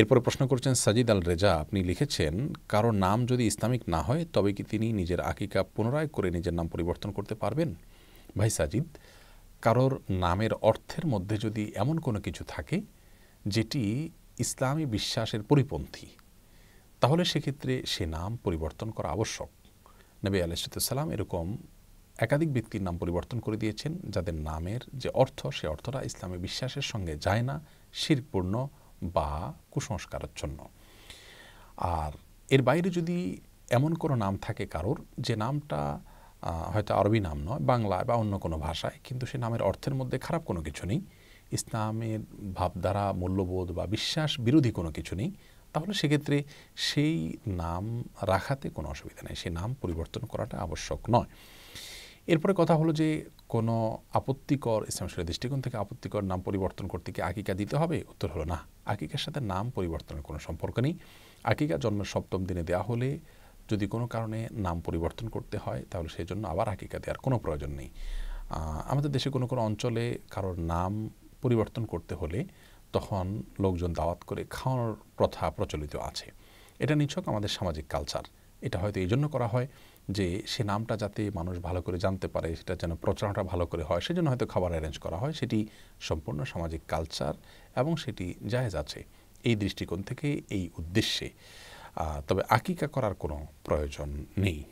এরপরে প্রশ্ন করছেন সাজিদ আল রেজা আপনি লিখেছেন কারো নাম যদি ইসলামিক না হয় তবে কি তিনি নিজের আকিকা পুনরায় করে নিজের নাম পরিবর্তন করতে পারবেন ভাই সাজিদ কারোর নামের অর্থের মধ্যে যদি এমন কোনো কিছু থাকে যেটি ইসলামী বিশ্বাসের পরিপন্থী তাহলে সেক্ষেত্রে সে নাম পরিবর্তন করা আবশ্যক নবী আলাইসালাম এরকম একাধিক ব্যক্তির নাম পরিবর্তন করে দিয়েছেন যাদের নামের যে অর্থ সে অর্থটা ইসলামী বিশ্বাসের সঙ্গে যায় না শিরপূর্ণ বা কুসংস্কারাচ্ছন্ন আর এর বাইরে যদি এমন কোনো নাম থাকে কারোর যে নামটা হয়তো আরবি নাম নয় বাংলায় বা অন্য কোনো ভাষায় কিন্তু সে নামের অর্থের মধ্যে খারাপ কোনো কিছু নেই ইসলামের ভাবধারা মূল্যবোধ বা বিশ্বাস বিরোধী কোনো কিছু নেই তাহলে সেক্ষেত্রে সেই নাম রাখাতে কোনো অসুবিধা নেই সেই নাম পরিবর্তন করাটা আবশ্যক নয় এরপরে কথা হলো যে কোনো আপত্তিকর ইসলামশীল দৃষ্টিকোণ থেকে আপত্তিকর নাম পরিবর্তন করতে কি আকিকা দিতে হবে উত্তর হলো না আকিকার সাথে নাম পরিবর্তনের কোনো সম্পর্ক নেই আকিকা জন্মের সপ্তম দিনে দেওয়া হলে যদি কোনো কারণে নাম পরিবর্তন করতে হয় তাহলে সেই জন্য আবার আকিকা দেওয়ার কোনো প্রয়োজন নেই আমাদের দেশে কোনো কোনো অঞ্চলে কারোর নাম পরিবর্তন করতে হলে তখন লোকজন দাওয়াত করে খাওয়ানোর প্রথা প্রচলিত আছে এটা নিছক আমাদের সামাজিক কালচার এটা হয়তো এই জন্য করা হয় যে সে নামটা যাতে মানুষ ভালো করে জানতে পারে সেটা যেন প্রচারণাটা ভালো করে হয় সেজন্য হয়তো খাবার অ্যারেঞ্জ করা হয় সেটি সম্পূর্ণ সামাজিক কালচার এবং সেটি জায়েজ আছে এই দৃষ্টিকোণ থেকে এই উদ্দেশ্যে তবে আকিকা করার কোনো প্রয়োজন নেই